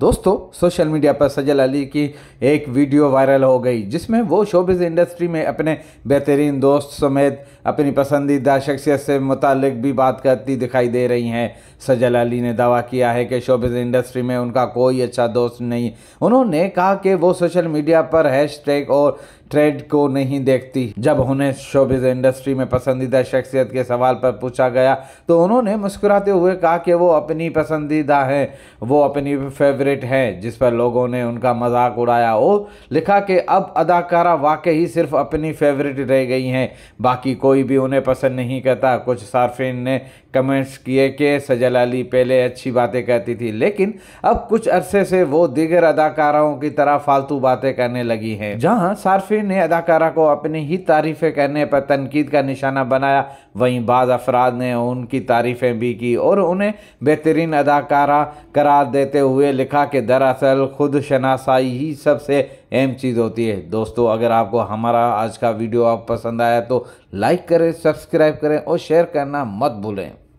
दोस्तों social media पर सजल अली की एक वीडियो वायरल हो गई जिसमें वो शोबिज़ इंडस्ट्री में अपने बेहतरीन दोस्त समेत अपनी पसंदीदा शख्सियत से मुतक भी बात करती दिखाई दे रही हैं सजल अली ने दावा किया है कि शोबिज़ इंडस्ट्री में उनका कोई अच्छा दोस्त नहीं उन्होंने कहा कि वो सोशल मीडिया पर हैश और ट्रेड को नहीं देखती जब उन्हें शोबिज़ इंडस्ट्री में पसंदीदा शख्सियत के सवाल पर पूछा गया तो उन्होंने मुस्कुराते हुए कहा कि वो अपनी पसंदीदा हैं वो अपनी फेवरेट फेवरेट हैं जिस पर लोगों ने उनका मजाक उड़ाया हो लिखा कि अब अदाकारा वाकई सिर्फ अपनी फेवरेट रह गई हैं बाकी कोई भी उन्हें पसंद नहीं करता कुछ सार्फिन ने कमेंट्स किए कि सजल अली पहले अच्छी बातें कहती थी लेकिन अब कुछ अरसे से वो दिगर अदाकाराओं की तरह फालतू बातें करने लगी हैं जहां सार्फिन ने अदाकारा को अपनी ही तारीफ़ें करने पर तनकीद का निशाना बनाया वहीं बाद अफराद ने उनकी तारीफ़ें भी की और उन्हें बेहतरीन अदाकारा करार देते हुए लिखा देखा कि दरअसल खुद शनासाई ही सबसे अहम चीज़ होती है दोस्तों अगर आपको हमारा आज का वीडियो आप पसंद आया तो लाइक करें सब्सक्राइब करें और शेयर करना मत भूलें